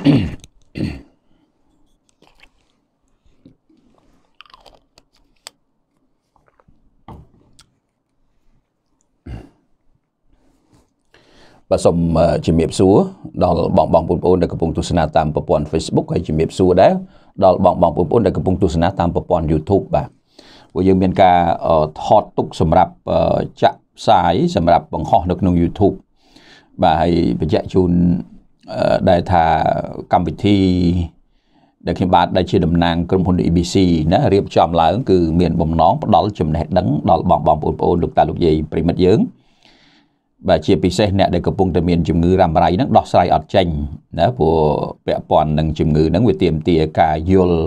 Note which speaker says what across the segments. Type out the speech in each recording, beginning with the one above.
Speaker 1: បាទសូមជំរាបសួរដល់បងបងបងប្អូនដែលកំពុងទស្សនាតាមប្រព័ន្ធ Facebook ហើយជំរាបសួរដែរដល់បងបងបងប្អូនដែលកំពុងទស្សនាតាមប្រព័ន្ធ YouTube បាទព្រោះយើងមានការថតទុកសម្រាប់ចាក់ផ្សាយសម្រាប់បង្ហោះនៅក្នុង YouTube បាទហើយបញ្ជាក់ជូនដែលថាកម្មវិធីដែលខ្ញុំបាទដែលជាតំណាងក្រុមហ៊ុន ABC ណារៀបចំឡើងគឺមានបំណងផ្ដល់ចំណេះដឹងដល់បងបងប្អូនប្អូនលោកតាលោកយាយប្រិមិត្តយើង បាទជាពិសេសអ្នកដែលកំពុងតែមានជំងឺរ៉ាំរ៉ៃហ្នឹងដោះស្រាយអត់ចេញណាព្រោះពាក់ព័ន្ធនឹងជំងឺហ្នឹងវាទាមទារការយល់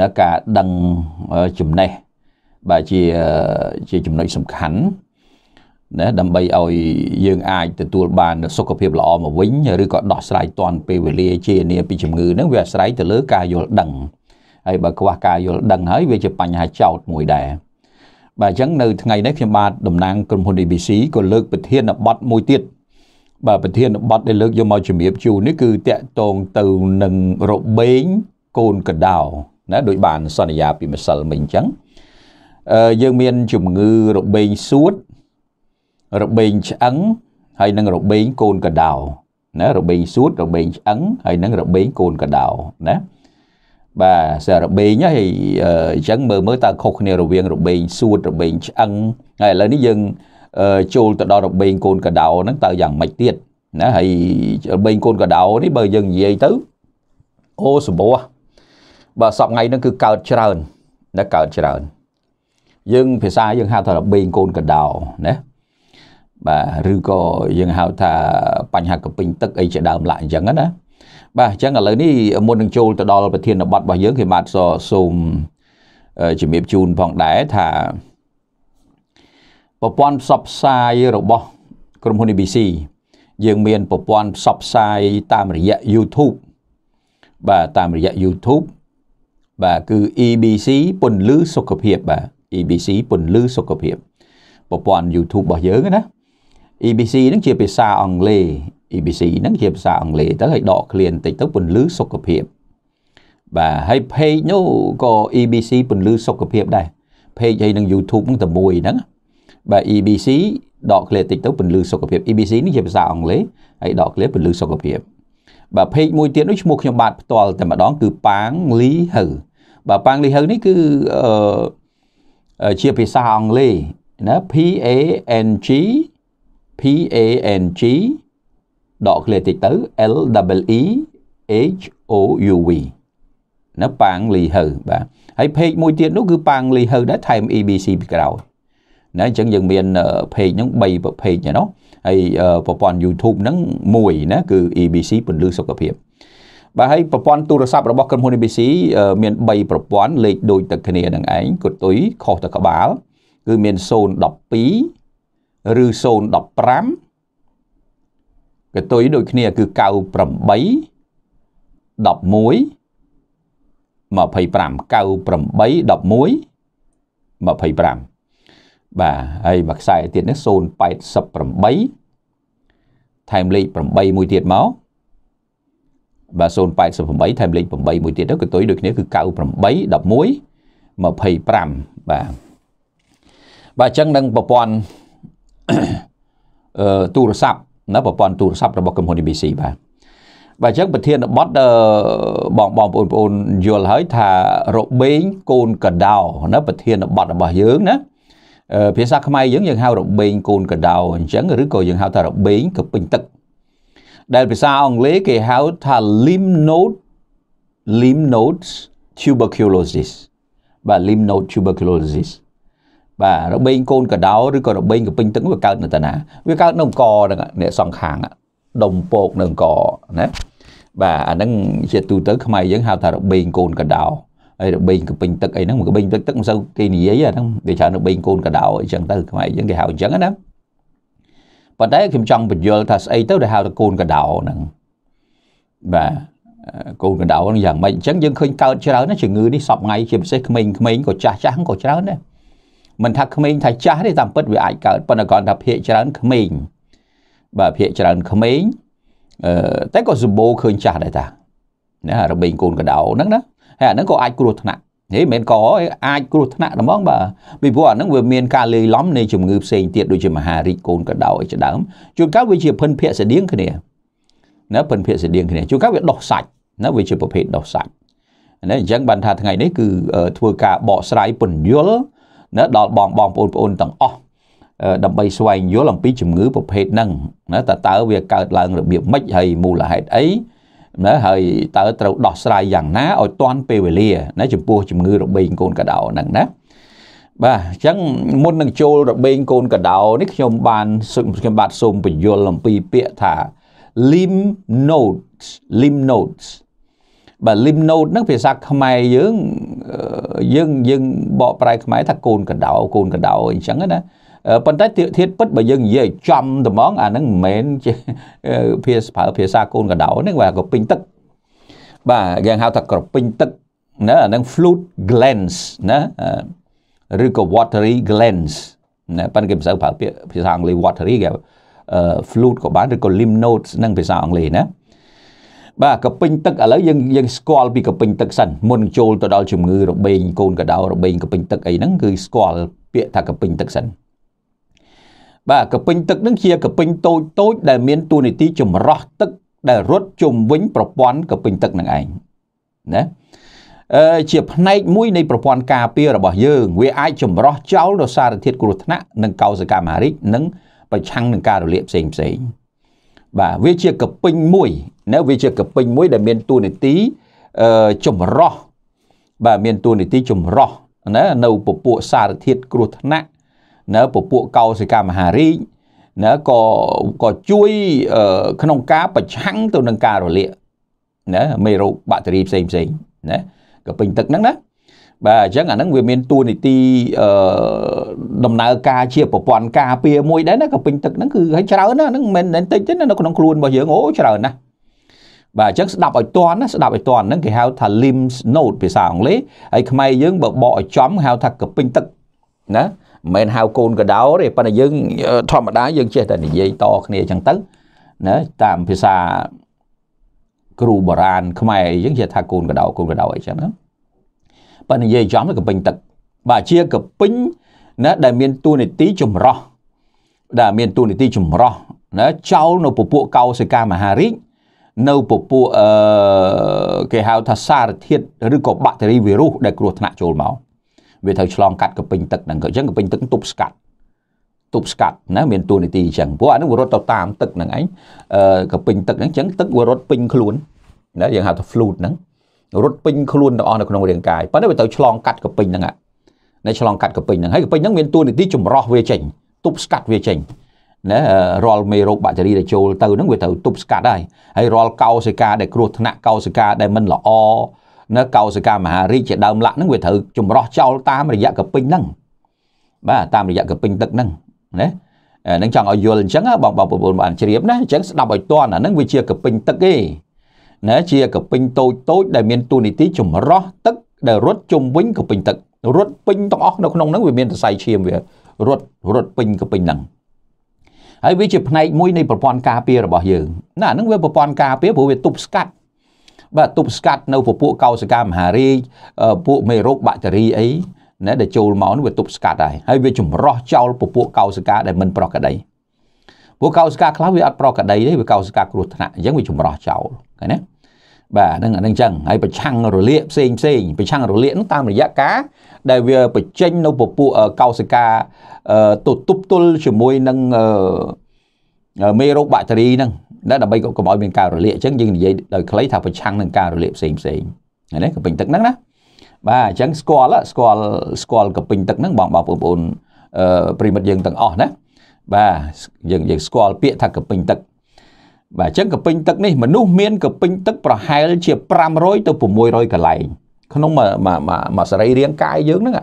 Speaker 1: ណាការដឹងចំណេះបាទជាជាចំណុចសំខាន់ណាដើម្បីឲ្យយើងអាចទទួល បាន សុខភាពល្អមកវិញឬក៏ដោះស្រាយទាន់ពេលវេលាជានាពីជំងឺហ្នឹងវាអាស្រ័យទៅលើការយល់ដឹងហើយបើខ្វះការយល់ដឹងហើយវាជាបញ្ហាចោតមួយដែរបាទអញ្ចឹងនៅថ្ងៃនេះខ្ញុំបាទតំណាងក្រុមហ៊ុន ABC ក៏លើកប្រធានបទមួយទៀតបាទប្រធានបទដែលលើកយកមកជំរាបជូននេះគឺតកតងទៅនឹងរបេងកូនកដោណាដោយបានសន្យាពីម្សិលមិញអញ្ចឹងយើងមានជំងឺរបេងសួតរបេងឆ្អឹងហើយនឹងរបេងកូនកដៅណារបេងសួតរបេងឆ្អឹងហើយនឹងរបេងកូនកដៅណាបាទសាររបេងហើយអញ្ចឹងមើលមើលតើខុសគ្នារវាងរបេងសួតរបេងឆ្អឹងហើយឥឡូវនេះយើងចូលទៅដល់របេងកូនកដៅហ្នឹងតើយ៉ាងម៉េចទៀតណាហើយរបេងកូនកដៅនេះបើយើងនិយាយទៅអូសម្បោះបាទសពថ្ងៃហ្នឹងគឺកើតច្រើនណាកើតច្រើនយើងភាសាយើងហៅថារបេងកូនកដៅណាបាទឬក៏យើងហៅថា បញ្ហាកពិញទឹកអីជាដើមឡាក់អញ្ចឹងណា បាទអញ្ចឹងឥឡូវនេះមុននឹងចូលទៅដល់ប្រធានបទរបស់យើងគេបាទសូមជំរាបជូនផងដែរថាប្រព័ន្ធផ្សព្វផ្សាយរបស់ក្រុមហ៊ុន ABC យើងមានប្រព័ន្ធផ្សព្វផ្សាយតាមរយៈ YouTube បាទតាមរយៈ YouTube បាទគឺ EBC ពន្លឺសុខភាពបាទ EBC ពន្លឺសុខភាពប្រព័ន្ធ YouTube របស់យើងណា EBC ហ្នឹងជាភាសាអង់គ្លេស EBC ហ្នឹងជាភាសាអង់គ្លេសទៅហើយដកឃ្លានតិចទៅពន្លឺសុខភាពបាទហើយ page នោះក៏ EBC ពន្លឺសុខភាពដែរ page ហើយនឹង YouTube ហ្នឹងតែមួយហ្នឹងបាទ EBC ដកឃ្លានតិចទៅពន្លឺសុខភាព EBC នេះជាភាសាអង់គ្លេសហើយដកឃ្លានពន្លឺសុខភាពបាទ page មួយទៀតនោះឈ្មោះខ្ញុំបាទផ្ទាល់តែម្ដងគឺប៉ាងលីហៅបាទប៉ាងលីហៅនេះគឺអឺជាភាសាអង់គ្លេសណា P A N G A N G ដកគ្នាតិចទៅ L W E H O U V នៅប៉ាងលីហៅបាទហើយ page មួយទៀតនោះគឺប៉ាងលីហៅដែរថែម EBC ពីក្រោយណាអញ្ចឹងយើងមាន page ហ្នឹង3ប្រភេទណាហើយប្រព័ន្ធ YouTube ហ្នឹងមួយណាគឺ EBC ពន្លឺសុខភាពបាទហើយប្រព័ន្ធទូរស័ព្ទរបស់ក្រុមហ៊ុន EBC មាន3ប្រព័ន្ធលេខដូចតែគ្នានឹងឯងគាត់ទុយខុសតែក្បាលគឺមាន012ឬ015កតុយដូចគ្នាគឺ98 11 25 98 11 25បាទហើយមួយខ្សែទៀតនេះ088ថែមលេខ8មួយទៀតមកបាទ088ថែមលេខ8មួយទៀតទៅកតុយដូចគ្នាគឺ98 11 25បាទបាទអញ្ចឹងនឹងប្រព័ន្ធទូរស័ព្ទណាប្រព័ន្ធទូរស័ព្ទរបស់ក្រុមហ៊ុន ABC បាទបាទអញ្ចឹងប្រធានបទបងបងប្អូនប្អូនយល់ហើយថារបេងកូនកដៅណាប្រធានបទរបស់យើងណាភាសាខ្មែរយើងយើងហៅរបេងកូនកដៅអញ្ចឹងឬក៏យើងហៅថារបេងកពេញទឹកដែលភាសាអង់គ្លេសគេហៅថា lymph node lymph nodes tuberculosis បាទ lymph node tuberculosis បាទរបេងកូនកដោឬក៏របេងកពេញទឹកវាកើតនៅតាណាវាកើតនៅអង្គហ្នឹងអ្នកសងខាងដុំពោកនៅអង្គណាបាទអាហ្នឹងជាទូទៅខ្មែរយើងហៅថារបេងកូនកដោហើយរបេងកពេញទឹកអីហ្នឹងកពេញទឹកទឹកមិនសូវគេនិយាយអាហ្នឹងវាច្រើនរបេងកូនកដោអីចឹងទៅខ្មែរយើងគេហៅអញ្ចឹងណាប៉ុន្តែខ្ញុំចង់បញ្យល់ថាស្អីទៅដែលហៅថាកូនកដោហ្នឹងបាទកូនកដោហ្នឹងយ៉ាងម៉េចអញ្ចឹងយើងឃើញកើតច្រើនណាជំងឺនេះសពថ្ងៃជាពិសេសក្មេងៗក៏ចាស់ចាស់ក៏ច្រើនដែរមិនថាក្មេងថាចាស់ទេតាមពិតវាអាចកើតប៉ុន្តែគ្រាន់ថាភាកច្រើនក្មេងបាទភាកច្រើនក្មេងអឺតែក៏សម្បូរឃើញចាស់ដែរតាណារបេងកូនកដោហ្នឹងណាហើយអាហ្នឹងក៏អាចគ្រោះថ្នាក់ហីមិនក៏អាចគ្រោះថ្នាក់ហ្មងបាទពីព្រោះអាហ្នឹងវាមានការលេីឡំនៃជំងឺផ្សេងទៀតដូចជាមហារីកកូនកដោអីជាដើមជួនកាលវាជាភិនភាកស្តៀងគ្នាណាភិនភាកស្តៀងគ្នាជួនកាលវាដោះសាច់ណាវាជាប្រភេទដោះសាច់ណាអញ្ចឹងបានថាថ្ងៃនេះគឺធ្វើការបកស្រាយពន្យល់ណាដល់បងបងប្អូនប្អូនទាំងអស់ដើម្បីស្វែងយល់អំពីជំងឺប្រភេទហ្នឹងណាតើតើវាកើតឡើងរបៀបម៉េចហើយមូលហេតុអីណាហើយតើត្រូវដោះស្រាយយ៉ាងណាឲ្យទាន់ពេលវេលាណាចំពោះជំងឺរបេងកូនកដោហ្នឹងណាបាទអញ្ចឹងមុននឹងចូលរបេងកូនកដោនេះខ្ញុំបានខ្ញុំបាទសូមបញ្យល់អំពីពាក្យថា lymph nodes lymph nodes បាទ lymph node ហ្នឹងភាសាខ្មែរយើងយើងយើងបកប្រែខ្មែរថាកូនកណ្ដោកូនកណ្ដោអញ្ចឹងណាប៉ុន្តែធាតពិតបើយើងនិយាយចំត្មងអាហ្នឹងមិនមែនជាភាសាប្រើភាសាកូនកណ្ដោហ្នឹងបាទក៏ពេញទឹកបាទយើងហៅថាក្រពេញទឹកណាអាហ្នឹង fluid glands ណាឬក៏ watery glands ណាប៉ុន្តែគេមិនសូវប្រើពាក្យភាសាអង់គ្លេស watery គេ fluid ក៏បានឬក៏ lymph nodes ហ្នឹងភាសាអង់គ្លេសណាបាទកពេញទឹកឥឡូវយើងយើងស្គាល់ពីកពេញទឹកសិនមុនចូលទៅដល់ជំងឺរបេងកូនកដោរបេងកពេញទឹកអីហ្នឹងគឺស្គាល់ពាក្យថាកពេញទឹកសិនបាទកពេញទឹកនឹងជាកពេញតូចតូច ដែលមានតួនាទីចម្រោះទឹកដែលរត់ជុំវិញប្រព័ន្ធកពេញទឹកនឹងឯងណាអឺជាផ្នែកមួយនៃប្រព័ន្ធការពាររបស់យើងវាអាចចម្រោះចោលដល់សារធាតុគ្រោះថ្នាក់និងកោសិកាមហារីកនិងប្រឆាំងនឹងការរលាកផ្សេងផ្សេង។បាទវាជាកពេញមួយណាវាជាកពេញមួយដែលមានតួនាទីចម្រោះបាទមានតួនាទីចម្រោះណានៅ ពពួកសារធាតុគ្រោះថ្នាក់ណាពពួកកោសិកាមហារីកណាក៏ក៏ជួយក្នុងការប្រឆាំងទៅនឹងការរលាកណាមេរោគបាក់តេរីផ្សេងផ្សេងណាកពេញទឹកហ្នឹងណាបាទអញ្ចឹងអាហ្នឹងវាមានតួនាទីអឺដំណើរការជាប្រព័ន្ធការពារមួយដែរណាក៏ពេញទឹកហ្នឹងគឺឲ្យច្រើនណាហ្នឹងមិនមែនតិចទេនៅក្នុងខ្លួនរបស់យើងអូច្រើនណាស់បាទអញ្ចឹងស្ដាប់ឲ្យតន់ណាស្ដាប់ឲ្យតន់ហ្នឹងគេហៅ ថា limbs note ភាសាអង់គ្លេសហើយខ្មែរយើងបើបកឲ្យចំហៅថាកពេញទឹកណាមិនមែនហៅកូនកដោទេប៉ុន្តែយើងធម្មតាយើងចេះតែនិយាយតគ្នាអញ្ចឹងទៅណាតាមភាសាគ្រូបរាណខ្មែរយើងចេះថាកូនកដោកូនកដោអីចឹងណាបើនិយាយចំទៅកំពេញទឹកបាទជាកំពេញណាដែលមានតួនាទីចម្រោះដែលមានតួនាទីចម្រោះណាចោលនៅពពួកកោសិកាមហារីកនៅពពួកអឺគេហៅថាសារធាតុឬក៏បាក់តេរីវីរុសដែលគ្រោះថ្នាក់ចូលមកវាត្រូវឆ្លងកាត់កំពេញទឹកហ្នឹងក៏អញ្ចឹងកំពេញទឹកទប់ស្កាត់ទប់ស្កាត់ណាមានតួនាទីអញ្ចឹងព្រោះអានឹងវារត់ទៅតាមទឹកហ្នឹងឯងអឺកំពេញទឹកហ្នឹងអញ្ចឹងទឹកវារត់ពេញខ្លួនណាយើងហៅថា flute ហ្នឹងរត់ពេញខ្លួនទាំងអស់នៅក្នុងរាងកាយប៉ុន្តែវាទៅឆ្លងកាត់កពេញហ្នឹងណាឆ្លងកាត់កពេញហ្នឹងហើយកពេញហ្នឹងមានតួនាទីចម្រោះវាចេញទប់ស្កាត់វាចេញណារាល់មេរោគបាក់តេរីដែលចូលទៅហ្នឹងវាត្រូវទប់ស្កាត់ហើយហើយរាល់កោសិកាដែលគ្រោះថ្នាក់កោសិកាដែលមិនល្អណាកោសិកាមហារីកជាដើមឡាក់ហ្នឹងវាត្រូវចម្រោះចោលតាមរយៈកពេញហ្នឹងបាទតាមរយៈកពេញទឹកហ្នឹងណានឹងចង់ឲ្យយល់អញ្ចឹងបងបងប្អូនបានជ្រាបណាអញ្ចឹងស្ដាប់ឲ្យតន់អាហ្នឹងវាជាកពេញទឹកឯងណាជាកពិញតូចតូច ដែលមានទូនីតិចម្រោះទឹកដែលរត់ជុំវិញកពិញទឹក រត់ពេញទាំងអស់នៅក្នុងហ្នឹងវាមានសរសៃឈាមវារត់រត់ពេញកពិញហ្នឹងហើយវាជាផ្នែកមួយនៃប្រព័ន្ធការពាររបស់យើងណាហ្នឹងវាប្រព័ន្ធការពារព្រោះវាទប់ស្កាត់ បាទទប់ស្កាត់នៅពពួកកោសិកាមហារីកពួកមេរោគបាក់តេរីអីណាដែលចូលមកនោះវាទប់ស្កាត់ហើយហើយវាចម្រោះចោលពពួកកោសិកាដែលមិនប្រក្រតីពួកកោសិកាខ្លះវាអត់ប្រក្រតីទេវាកោសិកាគ្រោះថ្នាក់អញ្ចឹងវាចម្រោះចោលឃើញទេបាទហ្នឹងអានឹងចឹងហើយប្រឆាំងរលាកផ្សេងផ្សេងប្រឆាំងរលាកហ្នឹងតាមរយៈការដែលវាបញ្ចេញនៅពពួកកោសិកាទៅទប់ទល់ជាមួយនឹងមេរោគបាក់តេរីហ្នឹងដែលដើម្បីកុំឲ្យមានការរលាកអញ្ចឹងយើងនិយាយដោយខ្លីថាប្រឆាំងនឹងការរលាកផ្សេងផ្សេងហ្នឹងកពេញទឹកហ្នឹងណាបាទអញ្ចឹងស្គាល់ស្គាល់ស្គាល់កពេញទឹកហ្នឹងបងបងប្អូនប្រិមិត្តយើងទាំងអស់ណាបាទយើងយើងស្គាល់ពាក្យថាកពេញទឹកបាទអញ្ចឹងកពេញទឹកនេះមនុស្សមានកពេញទឹកប្រហែល ជា500ទៅ600កន្លែងក្នុងមួយសរីរាង្គកាយយើងហ្នឹង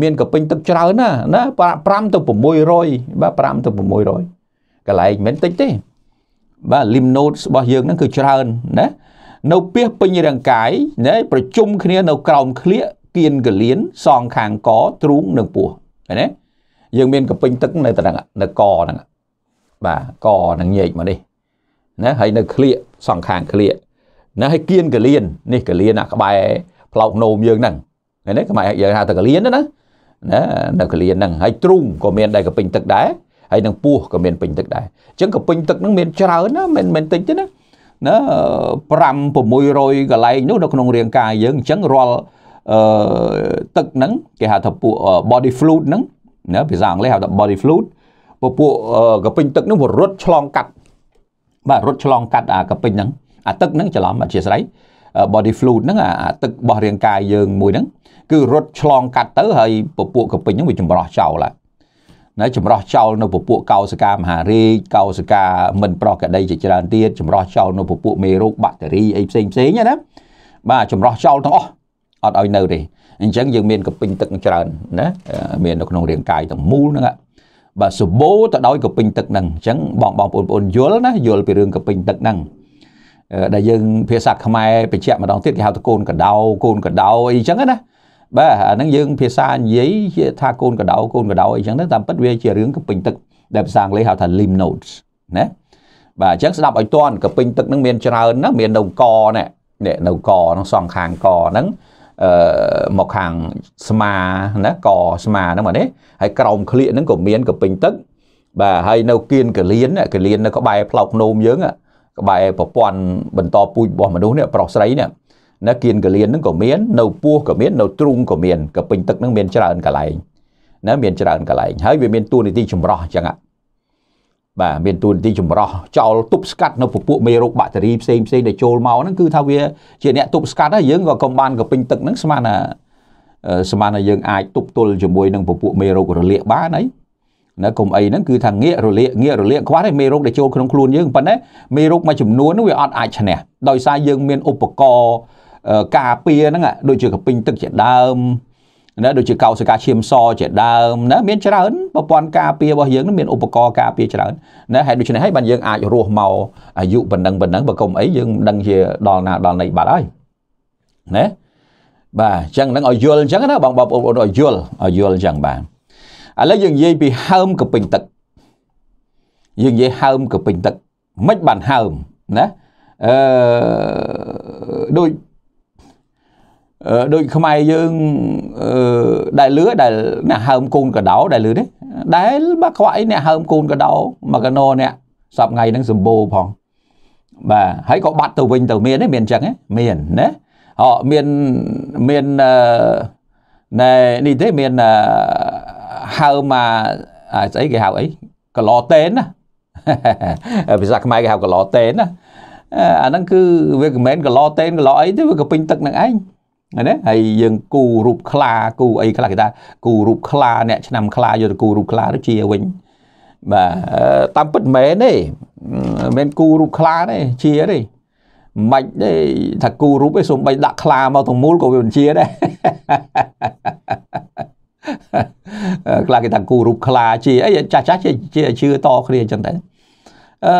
Speaker 1: មានកពេញទឹកច្រើនណាណា5ទៅ600បាទ5ទៅ600កន្លែងមិនតិចទេបាទ lymph nodes របស់យើងហ្នឹងគឺច្រើនណានៅពាសពេញរាង្គកាយណាប្រជុំគ្នានៅក្រោមក្លៀកគៀនកលៀនសងខាងកទ្រូងនិងពោះឃើញទេយើងមានកពេញទឹកនៅត្រង់នៅកហ្នឹងបាទកហ្នឹងញែកមកនេះណាហើយនៅក្លៀកសងខាងក្លៀកណាហើយកៀនកលៀននេះកលៀនអាក្បែរផ្លោកនោមយើងហ្នឹងហ្នឹងខ្មែរយើងហៅតែកលៀនណាណានៅកលៀនហ្នឹងហើយទ្រូងក៏មានដែរកពេញទឹកដែរហើយនឹងពោះក៏មានពេញទឹកដែរអញ្ចឹងកពេញទឹកហ្នឹងមានច្រើនណាមិនមិនតិចទេណាណា5 600កន្លែងនោះនៅក្នុងរាងកាយយើងអញ្ចឹងរាល់អឺទឹកហ្នឹងគេហៅថាពួក body fluid ហ្នឹងណាភាសាអង់គ្លេសហៅថា body fluid ពពួកកពេញទឹកហ្នឹងវារត់ឆ្លងកាត់បាទរត់ឆ្លងកាត់អាកពេញហ្នឹង អាទឹកហ្នឹងច្រឡំអធិស្ឋ័យ body fluid ហ្នឹងអាទឹករបស់រាងកាយយើងមួយហ្នឹង គឺរត់ឆ្លងកាត់ទៅហើយពពួកកពេញហ្នឹងវាចម្រោះចោលហើយណាចម្រោះចោលនៅពពួកកោសិកាមហារាជកោសិកាមិនប្រកដីជាច្រើនទៀតចម្រោះចោលនៅពពួកមេរោគបាក់តេរីអីផ្សេងផ្សេងណាបាទចម្រោះចោលទាំងអស់អត់ឲ្យនៅទេអញ្ចឹងយើងមានកពេញទឹកច្រើនណាមាននៅក្នុងរាងកាយទាំងមូលហ្នឹងបាទសម្បូរទៅដោយកពេញទឹកហ្នឹងអញ្ចឹងបងបងប្អូនបងយល់ណាយល់ពីរឿងកពេញទឹកហ្នឹងដែលយើងភាសាខ្មែរបញ្ជាក់ម្ដងទៀតគេហៅថាកូនកដៅកូនកដៅអីចឹងណាបាទអាហ្នឹងយើងភាសានិយាយជាថាកូនកដៅកូនកដៅអីចឹងទៅតាមពិតវាជារឿងកពេញទឹកដែលភាសាអង់គ្លេសហៅថា lymph nodes ណាបាទអញ្ចឹងស្ដាប់ឲ្យតន់កពេញទឹកហ្នឹងមានច្រើនណាមាននៅកណែនៅកហ្នឹងសងខាងកហ្នឹងអឺមកខាងស្មាណាកស្មាហ្នឹងបាទនេះហើយក្រោមក្លៀកហ្នឹងក៏មានក៏ពេញទឹកបាទហើយនៅគៀនកលៀនគលៀននៅក្បែរផ្លោកនោមយើង ក្បែរប្រព័ន្ធបន្តពូជរបស់មនុស្សនេះប្រុសស្រីនេះណាគៀនកលៀនហ្នឹងក៏មាននៅពោះក៏មាននៅទ្រូងក៏មានក៏ពេញទឹកហ្នឹងមានច្រើនកន្លែងណាមានច្រើនកន្លែងហើយវាមានតួនាទីចម្រោះអញ្ចឹងបាទមានទួនាទីចម្រោះចោលទប់ស្កាត់នៅពពួកមេរោគបាក់តេរីផ្សេងផ្សេងដែលចូលមកហ្នឹងគឺថាវាជាអ្នកទប់ស្កាត់ហើយយើងក៏កុំបានកពេញទឹកហ្នឹងស្មានថាស្មានថាយើងអាចទប់ទល់ជាមួយនឹងពពួកមេរោគរលាកបានហើយណាកុំអីហ្នឹងគឺថាងាករលាកងាករលាកខ្វះទេមេរោគដែលចូលក្នុងខ្លួនយើងប៉ុន្តែមេរោគមួយចំនួនហ្នឹងវាអត់អាចឈ្នះដោយសារយើងមានឧបករណ៍ការពារហ្នឹងដូចជាកពេញទឹកជាដើមណាដូចជាកោសិកាឈាមសជាដើមណាមានច្រើនប្រព័ន្ធការពាររបស់យើងមានឧបករណ៍ការពារច្រើនណាហេតុដូច្នេះហើយបានយើងអាចរស់មកអាយុប៉ុណ្ណឹងប៉ុណ្ណឹងបើកុំអីយើងមិនដឹងជាដល់ណាដល់ណីបាត់ហើយណាបាទអញ្ចឹងនឹងឲ្យយល់អញ្ចឹងណាបងប្អូនឲ្យយល់ឲ្យយល់អញ្ចឹងបាទឥឡូវយើងនិយាយពីហើមកពេញទឹកយើងនិយាយហើមកពេញទឹកមិនបានហើមណាអឺដូចដូចខ្មែរយើងដែលលឺដែលអ្នកហើមកូនកដោដែលលឺទេដែលបាក់ខ្វាក់អ្នកហើមកូនកដោមកកណោអ្នកសប្ងៃហ្នឹងសម្បូរផងបាទហើយក៏បាត់ទៅវិញទៅមានទេមានអញ្ចឹងមានណាអមានមានណែនេះទេមានហៅមកស្អីគេហៅអីកឡតេនណាភាសាខ្មែរគេហៅកឡតេនណាអាហ្នឹងគឺវាមិនមែនកឡតេនកឡអីទេវាក៏ពេញទឹកនឹងឯងណាហើយយើងគូរូបខ្លាគូអីខ្លះគេថាគូរូបខ្លាអ្នកឆ្នាំខ្លាយកទៅគូរូបខ្លាទៅជាវិញបាទតាមពិតមែនទេមិនមែនគូរូបខ្លាទេជាទេមិនទេថាគូរូបឯងសូម្បីដាក់ខ្លាមកទាំងមូលក៏វាមិនជាដែរខ្លាគេថាគូរូបខ្លាជាអីចាស់ចាស់ជាជឿតគ្នាអញ្ចឹងទៅអឺ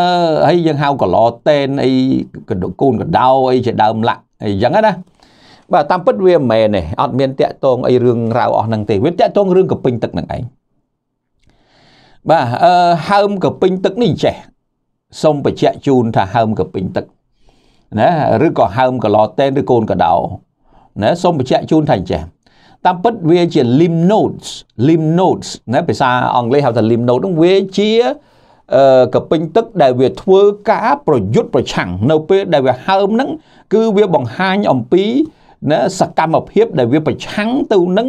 Speaker 1: ហើយយើងហៅកឡតេនអីកូនកដៅអីជាដើមឡាក់អីអញ្ចឹងណាបាទតាមពិតវាមិនមែនទេអត់មានតាក់ទងអីរឿងរ៉ាវអស់ហ្នឹងទេវាតាក់ទងរឿងកពេញទឹកហ្នឹងឯងបាទអឺហើមកពេញទឹកនេះចេះសូមបញ្ជាក់ជូនថាហើមកពេញទឹកណាឬក៏ហើមកឡតេនឬកូនកដោណាសូមបញ្ជាក់ជូនថាចេះតាមពិតវាជា lymph nodes lymph nodes ណាភាសាអង់គ្លេសហៅថា lymph node ហ្នឹងវាជាកពេញទឹក ដែលវាធ្វើការប្រយុទ្ធប្រឆាំង នៅពេលដែលវាហើមហ្នឹងគឺវាបង្ហាញអំពីណាសកម្មភាពដែលវាប្រឆាំងទៅនឹង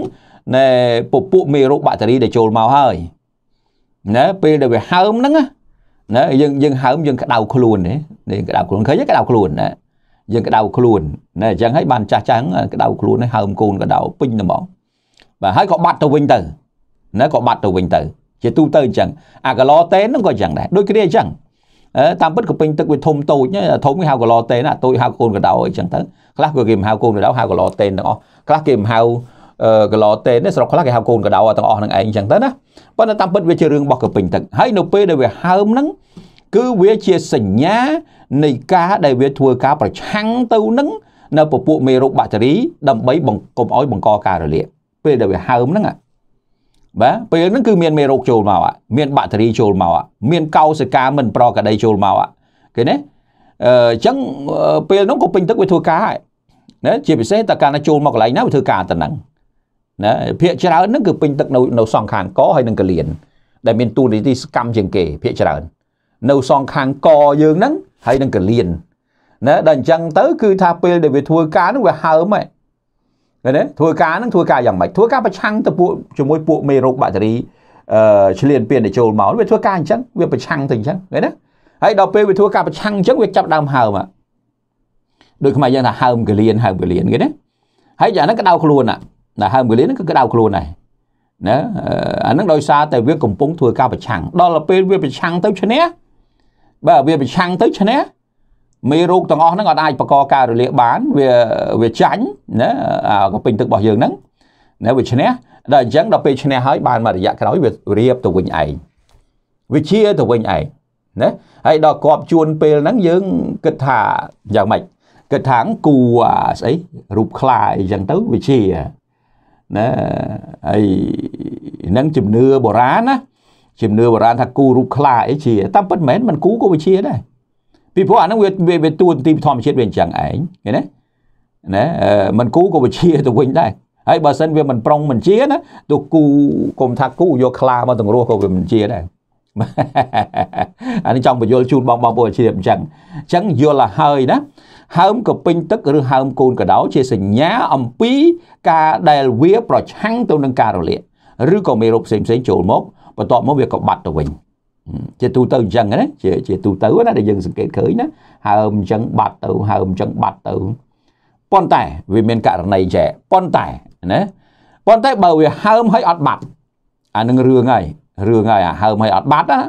Speaker 1: ណែពពួកមេរោគបាក់តេរីដែលចូលមកហើយណាពេលដែលវាហើមហ្នឹងណាយើងយើងហើមយើងក្តៅខ្លួនទេយើងក្តៅខ្លួនឃើញក្តៅខ្លួនណាយើងក្តៅខ្លួនណាអញ្ចឹងហើយបានចាស់ចាំងក្តៅខ្លួនហើយហើមកូនកដៅពេញហ្មងបាទហើយក៏បាត់ទៅវិញទៅណាក៏បាត់ទៅវិញទៅជាទូទៅអញ្ចឹងអាកឡតេនហ្នឹងក៏អញ្ចឹងដែរដូចគ្នាអញ្ចឹងតាមពិតក៏ពេញទឹកវាធំតូចធំគេហៅកឡតេណាតូចហៅកូនកដោអីចឹងទៅខ្លះក៏គេមិនហៅកូនកដោហៅកឡតេទាំងអស់ខ្លះគេមិនហៅកឡតេនេះស្រុកខ្លះគេហៅកូនកដោទាំងអស់នឹងឯងចឹងទៅណាប៉ុន្តែតាមពិតវាជារឿងរបស់កពេញទឹកហើយនៅពេលដែលវាហើមហ្នឹងគឺវាជាសញ្ញានៃការដែលវាធ្វើការប្រឆាំងទៅនឹង នៅពពួកមេរោគបាក់តេរីដើម្បីបង្កុំឲ្យបង្កការរលាកពេលដែលវាហើមហ្នឹងបាទពេលហ្នឹងគឺមានមេរោគចូលមកមានបាក់តេរីចូលមកមានកោសិកាមិនប្រក្រតីចូលមកគេណាអញ្ចឹងពេលហ្នឹងក៏ពេញទឹកវាធ្វើការហើយណាជាពិសេសតើកាលណាចូលមកកន្លែងណាវាធ្វើការទៅហ្នឹងណាភាកច្រើនហ្នឹងគឺពេញទឹកនៅនៅសងខាងកហើយនឹងកលៀនដែលមានទូនីតិសកម្មជាងគេភាកច្រើននៅសងខាងកយើងហ្នឹងហើយនឹងកលៀនណាដល់អញ្ចឹងទៅ គឺថាពេលដែលវាធ្វើការហ្នឹងវាហើមហ៎ឃើញទេធ្វើការនឹងធ្វើការយ៉ាងម៉េចធ្វើការប្រឆាំងទៅពួកជាមួយពួកមេរោគបាក់តេរីអឺឆ្លៀនពៀនដែលចូលមកវាធ្វើការអញ្ចឹងវាប្រឆាំងទៅអញ្ចឹងឃើញទេហើយដល់ពេលវាធ្វើការប្រឆាំងអញ្ចឹងវាចាប់ដើមហើមដូចខ្មែរយើងថាហើមកលៀនហើមកលៀនគេណាហើយយ៉ាងហ្នឹងក្តៅខ្លួនណាហើមកលៀនហ្នឹងគឺក្តៅខ្លួនដែរណាអាហ្នឹងដោយសារតែវាកំពុងធ្វើការប្រឆាំងដល់ពេលវាប្រឆាំងទៅឈ្នះបើវាប្រឆាំងទៅឈ្នះមេរោគទាំងអស់ហ្នឹងអត់អាចបកកការរលាកបានវាវាចាញ់ណាកំពេញទឹករបស់យើងហ្នឹងណាវាឈ្នះដល់អញ្ចឹងដល់ពេលឈ្នះហើយបានមករយៈក្រោយវារៀបទៅវិញឯងវាជាទៅវិញឯងណាហើយដល់គប់ជួនពេលហ្នឹងយើងគិតថាយ៉ាងម៉េចគិតថាគូស្អីរូបខ្លាអីចឹងទៅវាជាណាហើយហ្នឹងជំនឿបុរាណណាជំនឿបុរាណថាគូរូបខ្លាអីជាតាមពិតមិនមែនមិនគូក៏វាជាដែរពីព្រោះអានឹងវាវាទួនទីធម្មជាតិវាអញ្ចឹងឯងឃើញទេណាមិនគូក៏វិជាទៅវិញដែរហើយបើសិនវាមិនប្រុងមិនជាណាទោះគូកុំថាគូយកខ្លាមកទាំងរស់ក៏វាមិនជាដែរអានេះចង់បញ្យល់ជូនបងបងពលអាជីពអញ្ចឹងអញ្ចឹងយល់ឲ្យហើយណាហើមកពេញទឹកឬហើមកូនកដោជាសញ្ញា អំពីការដែលវា ប្រឆាំងទៅនឹងការរលាកឬក៏មេរោគផ្សេងៗចូលមកបន្ទាប់មកវាក៏បាត់ទៅវិញជាទូទៅអញ្ចឹងណាជាជាទូទៅណាដែលយើងសង្កេតឃើញណាហើមអញ្ចឹងបាត់ទៅហើមអញ្ចឹងបាត់ទៅប៉ុន្តែវាមានករណីចែប៉ុន្តែណាប៉ុន្តែបើវាហើមហើយអត់បាត់អានឹងរឿងហើយរឿងហើយអាហើមហើយអត់បាត់ណា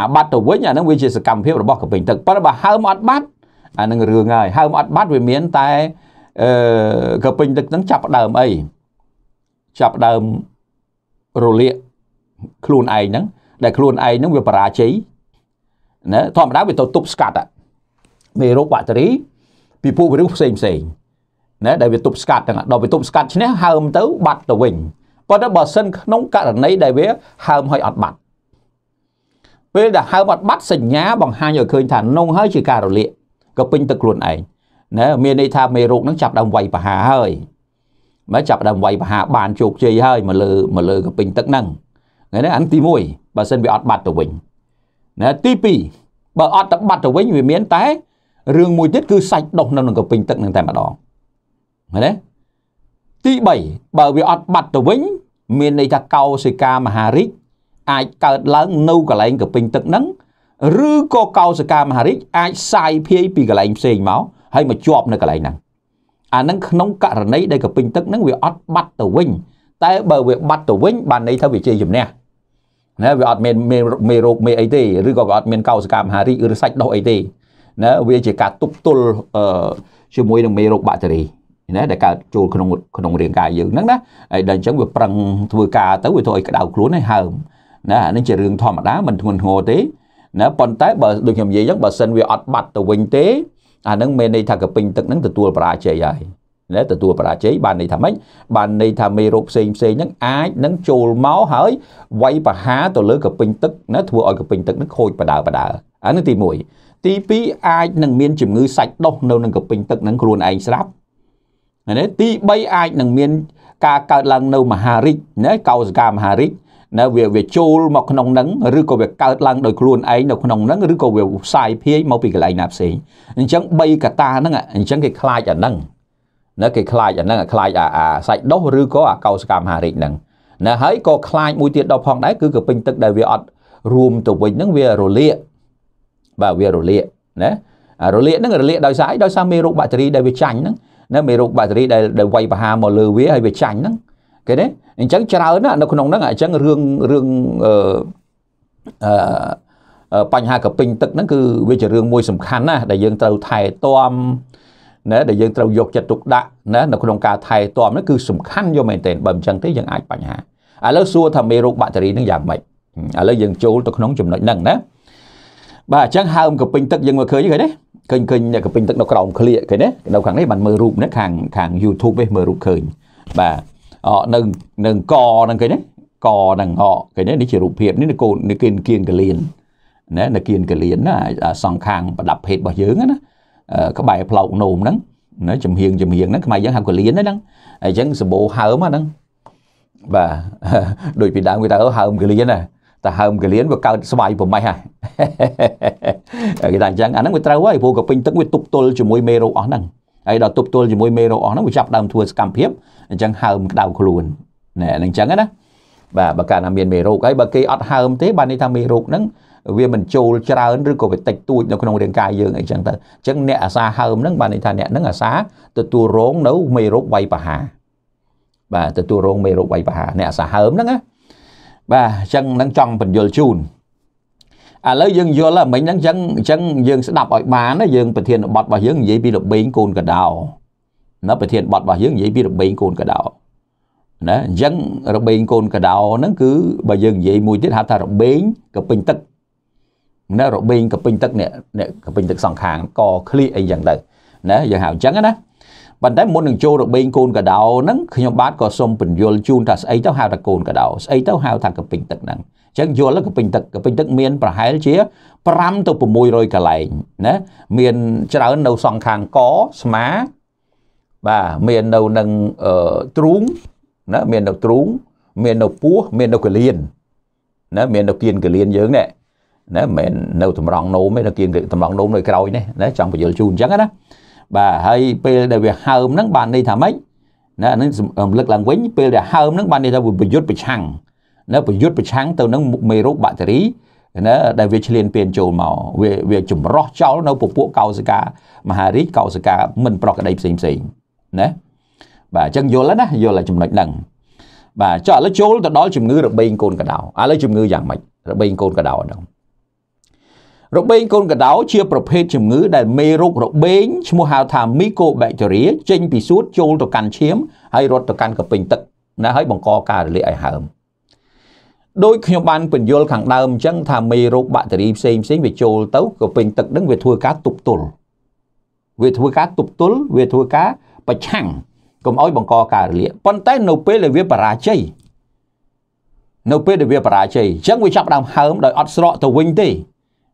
Speaker 1: អាបាត់ទៅវិញអានឹងវាជាសកម្មភាពរបស់កពេញទឹកប៉ុន្តែបើហើមអត់បាត់អានឹងរឿងហើយហើមអត់បាត់វាមានតែអឺកពេញទឹកនឹងចាប់ដើមអីចាប់ដើមរលាកខ្លួនឯងហ្នឹងដែលខ្លួនឯងនឹងវាបរាជ័យណាធម្មតាវាទៅទប់ស្កាត់មេរោគបាក់តេរីពីពួកវីរុសផ្សេងផ្សេងណាដែលវាទប់ស្កាត់ទាំងដល់វាទប់ស្កាត់ឈ្នះហើមទៅបាត់ទៅវិញប៉ុន្តែបើសិនក្នុងករណីដែលវាហើមហើយអត់បាត់ពេលដែលហើមអត់បាត់សញ្ញាបង្ហាញឲ្យឃើញថានងហើយជាការរលាកក៏ពេញទឹកខ្លួនឯងណាមានន័យថាមេរោគនឹងចាប់ដើមវាយប្រហារហើយមកចាប់ដើមវាយប្រហារបានជោគជ័យហើយមកលើមកលើក៏ពេញទឹកហ្នឹងហ្នឹងអានទី1បើសិនវាអត់បាត់ទៅវិញណាទី2បើអត់ទៅបាត់ទៅវិញវាមានតែរឿងមួយទៀតគឺសាច់ដុះនៅក្នុងកពេញទឹកនឹងតែម្ដងឃើញទេទី3បើវាអត់បាត់ទៅវិញ មានន័យថាកោសិកាមហារិកអាចកើតឡើងនៅកន្លែងកពេញទឹកហ្នឹងឬក៏កោសិកាមហារិកអាចសាយភាយពីកន្លែងផ្សេងមកហើយមកជាប់នៅកន្លែងហ្នឹងអាហ្នឹងក្នុងករណីដែលកពេញទឹកហ្នឹងវាអត់បាត់ទៅវិញតែបើវាបាត់ទៅវិញបានន័យថាវាជាជំនះណាវាអត់មានមេរោគមេអីទេឬក៏វាអត់មានកោសិកាមហារីកឬសាច់ដុះអីទេណាវាជាការទប់ទល់ជាមួយនឹងមេរោគបាក់តេរីណាដែលកើតចូលក្នុងក្នុងរាងកាយយើងហ្នឹងណាហើយដល់អញ្ចឹងវាប្រឹងធ្វើការទៅវាធ្វើឲ្យក្តៅខ្លួន ហើយហើមណាអានេះជារឿងធម្មតាមិនធ្ងន់ធ្ងរទេណាប៉ុន្តែបើដូចខ្ញុំនិយាយអញ្ចឹងបើសិនវាអត់បាត់ទៅវិញទេអានឹងមានន័យថាកពេញទឹកហ្នឹងទទួលបរាជ័យហើយដែលទទួលបរាជ័យបានន័យថាម៉េចបានន័យថាមេរោគផ្សេងផ្សេងហ្នឹងអាចនឹងចូលមកហើយវាយប្រហារទៅលើកពេញទឹកណាធ្វើឲ្យកពេញទឹកហ្នឹងខូចបដាបដាអានេះទី1ទី2អាចនឹងមានជំងឺសាច់ដុះនៅនឹងកពេញទឹកហ្នឹងខ្លួនឯងស្រាប់ណាទី3អាចនឹងមានការកើតឡើងនៅមហារិទ្ធណាកោសកាមហារិទ្ធណាវាវាចូលមកក្នុងហ្នឹងឬក៏វាកើតឡើងដោយខ្លួនឯងនៅក្នុងហ្នឹងឬក៏វាផ្សាយភាយមកពីកន្លែងណាផ្សេងអញ្ចឹង3កតាហ្នឹងអញ្ចឹងគេខ្លាចអាហ្នឹងណាគេខ្លាចអាហ្នឹងខ្លាចអាសាច់ដុះឬក៏អាកោសកម្មហារិកហ្នឹងណាហើយក៏ខ្លាចមួយទៀតដល់ផងដែរគឺក៏ពេញទឹកដែលវាអត់រួមទៅវិញហ្នឹងវារលាកបាទវារលាកណារលាកហ្នឹងរលាកដោយសារអីដោយសារមេរោគបាក់តេរីដែលវាចាញ់ហ្នឹងណាមេរោគបាក់តេរីដែលដែលវាយប្រហារមកលើវាហើយវាចាញ់ហ្នឹងគេទេអញ្ចឹងច្រើនណានៅក្នុងហ្នឹងអញ្ចឹងរឿងរឿងអឺអឺបញ្ហាកពេញទឹកហ្នឹងគឺវាជារឿងមួយសំខាន់ណាដែលយើងត្រូវថែទាំណាដែលយើងត្រូវយកចិត្តទុកដាក់ណានៅក្នុងការថែទាំនេះគឺសំខាន់យកមែនទែនបើមិនចឹងទេយើងអាចបញ្ហាឥឡូវសួរថាមេរោគបាក់តេរីនឹងយ៉ាងម៉េចឥឡូវយើងចូលទៅក្នុងចំណុចហ្នឹងណាបាទអញ្ចឹងហើមកពេញទឹកយើងមើលឃើញឃើញទេឃើញឃើញកពេញទឹកនៅក្រោមឃ្លៀកឃើញទេនៅខាងនេះបានមើលរូបនេះខាងខាង YouTube វិញមើលរូបឃើញបាទអនៅនឹងកហ្នឹងឃើញទេកហ្នឹងអឃើញទេនេះជារូបភាពនេះនេះកូននេះគៀនកៀនកលៀនណានៅគៀនកលៀនណាសងខាងប្រដាប់ភេទរបស់យើងណាក្បែរផ្លោកនោមហ្នឹងណាចំហៀងចំហៀងហ្នឹងខ្មែរយើងហៅកលៀនហ្នឹងអញ្ចឹងសម្បូរហើមហ្នឹងបាទដូចពីដើមគេថាហើមកលៀនណាតែហើមកលៀនវាកើតស្វាយប្រមេះហើយគេថាអញ្ចឹងអាហ្នឹងវាត្រូវហើយព្រោះក៏ពេញទឹកវាទប់ទល់ជាមួយមេរោគអស់ហ្នឹងហើយដល់ទប់ទល់ជាមួយមេរោគអស់ហ្នឹងវាចាប់ដើមធ្វើសកម្មភាពអញ្ចឹងហើមក្តៅខ្លួនណែអញ្ចឹងណាបាទបើកាលណាមានមេរោគហើយបើគេអត់ហើមទេបាននេះថាមេរោគហ្នឹងវាមិនចូលច្រើនឬក៏វាតិចតួចនៅក្នុងរាងកាយយើងអីចឹងទៅអញ្ចឹងអ្នកអាសាហើមហ្នឹងបានន័យថាអ្នកហ្នឹងអាសាទទួលរងនៅមេរោគវៃបហាបាទទទួលរងមេរោគវៃបហាអ្នកអាសាហើមហ្នឹងណាបាទអញ្ចឹងនឹងចង់បញ្យលជូនឥឡូវយើងយល់ហើយមិញហ្នឹងអញ្ចឹងអញ្ចឹងយើងស្ដាប់ឲ្យបានណាយើងប្រធានបទរបស់យើងនិយាយពីរបេងកូនកដោណាប្រធានបទរបស់យើងនិយាយពីរបេងកូនកដោណាអញ្ចឹងរបេងកូនកដោហ្នឹងគឺបើយើងនិយាយមួយទៀតហៅថារបេងកពេញទឹកអ្នករបេងកពេញទឹកអ្នកអ្នកកពេញទឹកសងខាងកឃ្លីអីយ៉ាងទៅណាយើងហៅអញ្ចឹងណាប៉ុន្តែមុននឹងចូលរបេងកូនកដៅហ្នឹងខ្ញុំបាទក៏សូមពន្យល់ជូនថាស្អីទៅហៅថាកូនកដៅស្អីទៅហៅថាកពេញទឹកហ្នឹងអញ្ចឹងយល់កពេញទឹកកពេញទឹកមានប្រហែលជា5ទៅ600កន្លែងណាមានច្រើននៅសងខាងកស្មាបាទមាននៅនឹងទ្រូងណាមាននៅទ្រូង មាននៅពោះមាននៅកលៀនណាមាននៅគៀនកលៀនយើងនេះណាមិនមែននៅតម្រង់នោមទេនៅគៀងតម្រង់នោមនៅក្រោយនេះណាចង់បញ្យល់ជូនអញ្ចឹងណាបាទហើយពេលដែលវាហើមហ្នឹងបានន័យថាម៉េចណាអានេះរំលឹកឡើងវិញ ពេលដែលហើមហ្នឹងបានន័យថាវាប្រយុទ្ធប្រឆាំងណាប្រយុទ្ធប្រឆាំងទៅនឹងមេរោគបាក់តេរីណាដែលវាឆ្លៀនពៀនចូលមកវាវាចម្រោះចោលនៅពពួកកោសិកា មហារាជកោសិកាមិនប្រក្រតីផ្សេងផ្សេងណាបាទអញ្ចឹងយល់ហើយណាយល់ហើយចំណុចហ្នឹងបាទចុះឥឡូវចូលទៅដល់ជំងឺរបេងកូនកដោឥឡូវជំងឺយ៉ាងម៉េចរបេងកូនកដោហ្នឹងរបេងកូនកដោជាប្រភេទជំងឺដែលមេរោគរបេងឈ្មោះហៅថា Mycobacteria ចេញពីសួតចូលទៅកាន់ឈាមហើយរត់ទៅកាន់កពេញទឹកណាហើយបង្កការរលាកឲ្យហើមដោយខ្ញុំបានបញ្យល់ខាងដើមអញ្ចឹងថាមេរោគបាក់តេរីផ្សេងផ្សេងវាចូលទៅកពេញទឹកនឹងវាធ្វើការទប់ទល់វាធ្វើការទប់ទល់វាធ្វើការប្រឆាំងកុំឲ្យបង្កការរលាកប៉ុន្តែនៅពេលដែលវាបរាជ័យនៅពេលដែលវាបរាជ័យអញ្ចឹងវាចាប់ដើមហើមដោយអត់ស្រកទៅវិញទេ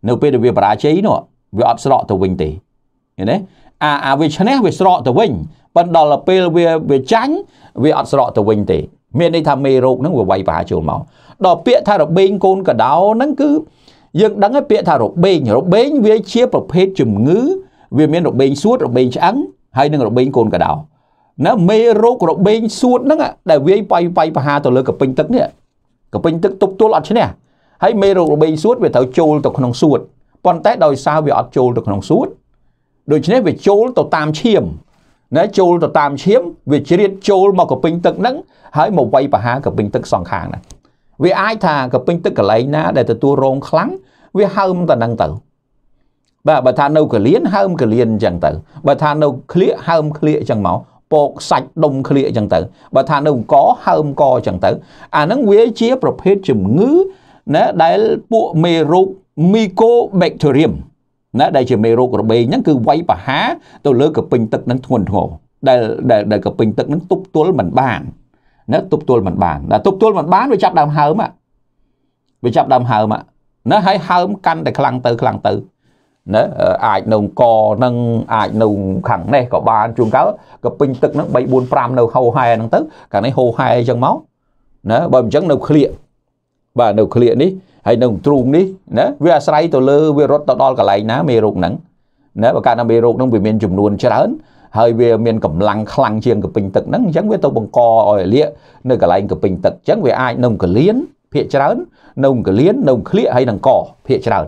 Speaker 1: នៅពេលដែលវាបរាជ័យនោះវាអត់ស្រកទៅវិញទេឃើញទេអាអាវាឈ្នះវាស្រកទៅវិញប៉ុន្តែដល់ពេលវាវាចាញ់វាអត់ស្រកទៅវិញទេមានន័យថាមេរោគហ្នឹងវាវាយប្រហារចូលមកដល់ពាក្យថារបេងកូនកដោហ្នឹងគឺយើងដឹងហើយពាក្យថារបេងរបេងវាជាប្រភេទជំងឺវាមានរបេងសួតរបេងឆ្អឹងហើយនឹងរបេងកូនកដោណាមេរោគរបេងសួតហ្នឹងដែលវាយបាយបាយប្រហារទៅលើកពេញទឹកនេះកពេញទឹកទប់ទល់អត់ឈ្នះហើយមេរោគរបេងសួតវាត្រូវចូលទៅក្នុងសួតប៉ុន្តែដោយសារវាអត់ចូលទៅក្នុងសួត ដូច្នេះវាចូលទៅតាមឈាមណាចូលទៅតាមឈាមវាជ្រៀតចូលមកកពេញទឹកហ្នឹង ហើយមកវាយប្រហារកពេញទឹកសងខាងហ្នឹងវាអាចថាកពេញទឹកកន្លែងណាដែលទទួលរងខ្លាំងវាហើមតែនឹងទៅ បាទបើថានៅកលៀនហើមកលៀនអញ្ចឹងទៅបើថានៅក្លៀកហើមក្លៀកអញ្ចឹងមកពកសាច់ដុំក្លៀកអញ្ចឹងទៅបើថានៅអង្គហើមកអញ្ចឹងទៅអាហ្នឹងវាជាប្រភេទជំងឺណាដែលពួកមេរោគ Mycobacterium ណាដែលជាមេរោគរបេងហ្នឹងគឺវាយប្រហារទៅលើកពេញទឹកហ្នឹងធ្ងន់ធ្ងរដែលដែលកពេញទឹកហ្នឹងទប់ទល់មិនបានណាទប់ទល់មិនបានដល់ទប់ទល់មិនបានវាចាប់ដើមហើមវាចាប់ដើមហើមណាហើយហើមកាន់តែខ្លាំងទៅខ្លាំងទៅណាអាចនៅកនឹងអាចនៅខាងនេះក៏បានជួនកាលក៏ពេញទឹកនឹង3 4 5នៅហោហែហ្នឹងទៅខាងនេះហោហែអញ្ចឹងមកណាបើមិនអញ្ចឹងនៅឃ្លៀកបាទនៅក្លៀកនេះហើយនៅទ្រូងនេះណាវាអាស្រ័យទៅលើវារត់ទៅដល់កន្លែងណាមេរោគហ្នឹងណាបើកាលណាមេរោគហ្នឹងវាមានចំនួនច្រើន ហើយវាមានកម្លាំងខ្លាំងជាងកពេញទឹកហ្នឹងអញ្ចឹងវាទៅបង្កឲ្យលាកនៅកន្លែងកពេញទឹកអញ្ចឹងវាអាចនៅកលៀនភាកច្រើននៅកលៀននៅក្លៀកហើយនឹងកភាកច្រើន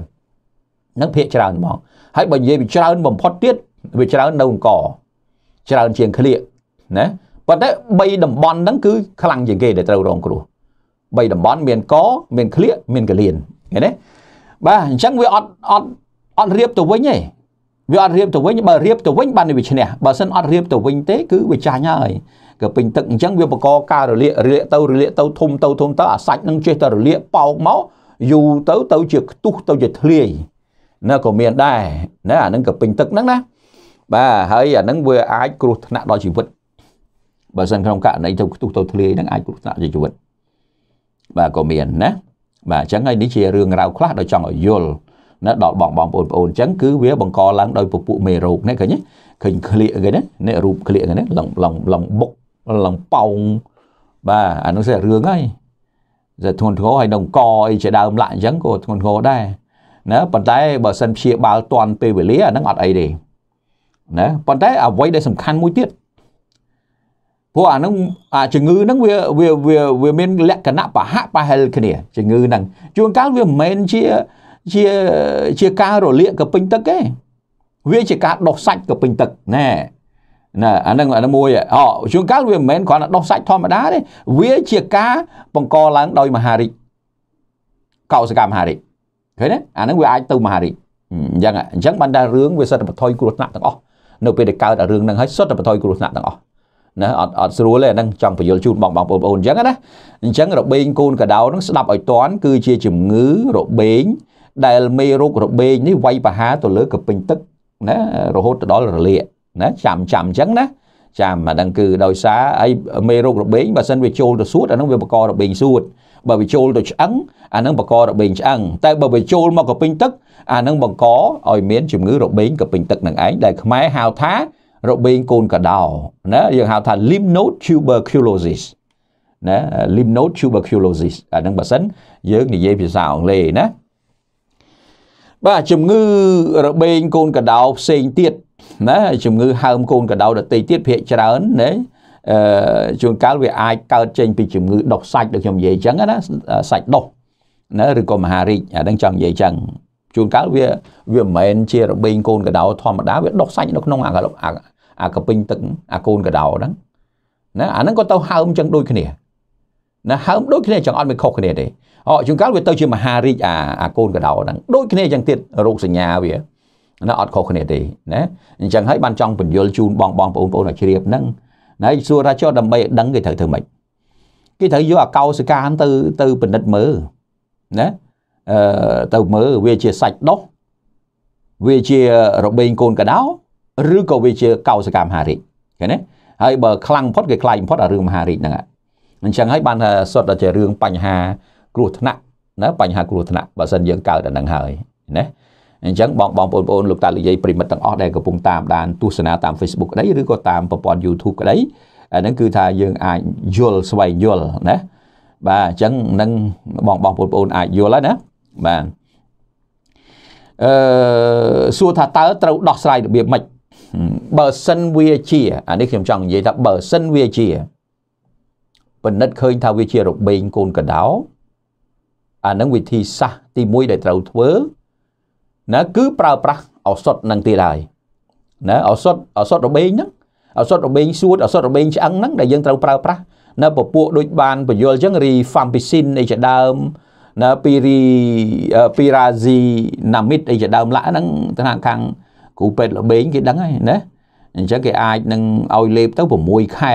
Speaker 1: នឹងភាកច្រើនហ្មងហើយបើនិយាយពីច្រើនបំផុតទៀតវាច្រើននៅអង្គច្រើនជាងក្លៀកណាប៉ុន្តែ3តំបន់ហ្នឹងគឺខ្លាំងជាងគេដែលត្រូវរងគ្រោះ3តំបន់មានកមានក្លៀកមានកលៀនឃើញទេបាទអញ្ចឹងវាអត់អត់អត់រៀបទៅវិញទេវាអត់រៀបទៅវិញបើរៀបទៅវិញបានវាឈ្នះបើមិនអត់រៀបទៅវិញទេគឺវាចាញ់ហើយក៏ពេញទឹកអញ្ចឹងវាបកកការរលាករលាកទៅរលាកទៅធំទៅធំទៅអាសាច់នឹងចេះតែរលាកប៉ោកមកយូរទៅទៅជាខ្ទុះទៅជាធ្លាយណាក៏មានដែរណាអានឹងក៏ពេញទឹកហ្នឹងណាបាទហើយអានឹងវាអាចគ្រោះថ្នាក់ដល់ជីវិតបើមិនក្នុងករណីទៅខ្ទុះទៅធ្លាយហ្នឹងអាចគ្រោះថ្នាក់ដល់ជីវិតបាទក៏មានណាបាទអញ្ចឹងហើយនេះជារឿងរ៉ាវខ្លះដែលចង់ឲ្យយល់ណាដល់បងបងប្អូនបងប្អូនអញ្ចឹងគឺវាបង្កឡើងដោយពពួកមេរោគនេះឃើញឃើញក្លៀកគេណានេះរូបក្លៀកគេណាឡងឡងឡងបុកឡងប៉ោងបាទអានោះស្អីរឿងហើយតែធនធានហើយនឹងកអីជាដើមឡាក់អញ្ចឹងក៏ធនធានដែរណាប៉ុន្តែបើសិនព្យាបាលតាន់ពេលវេលាអាហ្នឹងអត់អីទេណាប៉ុន្តែអ្វីដែលសំខាន់មួយទៀតព្រោះអានឹងអាជំងឺហ្នឹងវាវាវាវាមានលក្ខណៈបហៈបហែលគ្នាជំងឺហ្នឹងជួនកាលវាមិនមែនជាជាជាការរលាកកពេញទឹកទេវាជាការដោះសាច់កពេញទឹកណែណាអានឹងអានឹងមួយអូជួនកាលវាមិនមែនគ្រាន់តែដោះសាច់ធម្មតាទេវាជាការបង្កឡើងដោយមហារិទ្ធកោសកម្មមហារិទ្ធឃើញទេអានឹងវាអាចទៅមហារិទ្ធអញ្ចឹងអញ្ចឹងបានតែរឿងវាសិតតែបថយគ្រោះថ្នាក់ទាំងអស់នៅពេលដែលកើតរឿងហ្នឹងហើយសុទ្ធតែបថយគ្រោះថ្នាក់ទាំងអស់ណាអត់អត់ស្រួលទេហ្នឹងចង់បញ្យល់ជូនបងបងប្អូនអញ្ចឹងណាអញ្ចឹងរបេងកូនកដោហ្នឹងស្ដាប់ឲ្យតាន់គឺជាជំងឺរបេងដែលមេរោគរបេងនេះវាយប្រហារទៅលើកពេញទឹកណារហូតទៅដល់រលាកណាចាំចាំអញ្ចឹងណាចាំអាហ្នឹងគឺដោយសារឲ្យមេរោគរបេងបើសិនវាចូលទៅសួតអាហ្នឹងវាបង្កររបេងសួតបើវាចូលទៅឆ្អឹងអាហ្នឹងបង្កររបេងឆ្អឹងតែបើវាចូលមកកពេញទឹកអាហ្នឹងបង្កឲ្យមានជំងឺរបេងកពេញទឹកនឹងឯងដែលខ្មែរហៅថារបេងកូនកដោណាយើងហៅថា lymph node tuberculosis ណា lymph node tuberculosis អានឹងបើសិនយើងនិយាយភាសាអង់គ្លេសណាបាទជំងឺរបេងកូនកដោផ្សេងទៀតណាជំងឺហើមកូនកដោដតីទៀតភាកច្រើនណាអឺជួនកាលវាអាចកើតចេញពីជំងឺដុះសាច់ដូចខ្ញុំនិយាយអញ្ចឹងណាសាច់ដុះណាឬក៏មហារីកអានឹងចង់និយាយអញ្ចឹងជួនកាលវាវាមិនមែនជារបេងកូនកដោធម្មតាវាដុះសាច់នៅក្នុងអាអាកពេញទឹកអាកូនកដោហ្នឹងណាអាហ្នឹងក៏ទៅហើមចឹងដូចគ្នាណាហើមដូចគ្នាចឹងអត់មានខុសគ្នាទេអូជួនកាលវាទៅជាមហារាជអាអាកូនកដោហ្នឹងដូចគ្នាចឹងទៀតរោគសញ្ញាវាណាអត់ខុសគ្នាទេណាអញ្ចឹងហើយបានចង់បញ្យលជូនបងបងបងប្អូនឲ្យជ្រាបហ្នឹងហើយសួរថាចុះដើម្បីដឹងគេត្រូវធ្វើម៉េចគេត្រូវយកអាកោសិកាទៅទៅពិនិត្យមើលណាអឺទៅមើលវាជាសាច់ដុះវាជារបេងកូនកដោឬក៏វាជាកោសកម្មហារីកឃើញទេហើយបើខ្លាំងបំផុតគេខ្លាចបំផុតអារឿងមហារីកហ្នឹងអញ្ចឹងហើយបានថាសុទ្ធតែជារឿងបញ្ហាគ្រោះថ្នាក់ណាបញ្ហាគ្រោះថ្នាក់បើសិនយើងកើតដល់ហ្នឹងហើយណាអញ្ចឹងបងបងប្អូនបងប្អូនលោកតាលោកយាយប្រិមិត្តទាំងអស់ដែលកំពុងតាមដានទស្សនាតាម Facebook ក្តីឬក៏តាមប្រព័ន្ធ YouTube ក្តីអាហ្នឹងគឺថាយើងអាចយល់ស្វែងយល់ណាបាទអញ្ចឹងនឹងបងបងបងប្អូនអាចយល់ហើយណាបាទអឺសួរថាតើត្រូវដោះស្រាយរបៀបម៉េចបើសិនវាជាអានេះខ្ញុំចង់និយាយថាបើសិនវាជាពិនិត្យឃើញថាវាជារបេងកូនកដោអានឹងវិធីសាស្ត្រទី1ដែលត្រូវធ្វើណាគឺប្រើប្រាស់ឱសថនឹងទៀតហើយណាឱសថឱសថរបេងហ្នឹងឱសថរបេងសួតឱសថរបេងឆ្អឹងហ្នឹងដែលយើងត្រូវប្រើប្រាស់នៅពពួកដូចបានបញ្យលអញ្ចឹងរីហ្វាំពីស៊ីនអីជាដើមណាពីរីពីរ៉ាស៊ីណាមីតអីជាដើមឡាក់ហ្នឹងទៅខាងខាងគ្រូពេទ្យល្បែងគេដឹងហើយណាអញ្ចឹងគេអាចនឹងឲ្យលេបទៅ6ខែ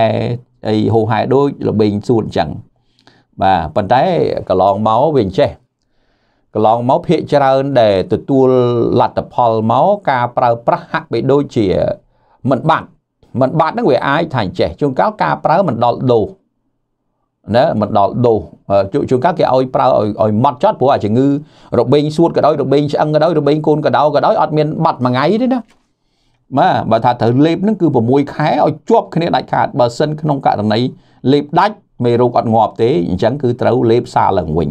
Speaker 1: អីហូហែដូចល្បែងសួនអញ្ចឹងបាទប៉ុន្តែកន្លងមកវាអញ្ចេះកន្លងមកភាកច្រើនដែលទទួលលទ្ធផលមកការប្រើប្រាស់ហាក់បីដូចជាមិនបាត់មិនបាត់ហ្នឹងវាអាចថាអញ្ចេះជួនកាលការប្រើមិនដល់ដូសណាមិនដល់ដូសជួនកាលគេឲ្យប្រើឲ្យឲ្យម៉ត់ចត់ព្រោះអាជំងឺរបេងសួតក៏ដោយរបេងឆ្អឹងក៏ដោយរបេងកូនក៏ដោយក៏ដោយអត់មានបាត់មួយថ្ងៃទេណាបាទបើថាត្រូវលេបនឹងគឺ6ខែឲ្យជាប់គ្នាដាច់ខាតបើសិនក្នុងករណីលេបដាច់មេរោគអត់ងាប់ទេអញ្ចឹងគឺត្រូវលេបសារឡើងវិញ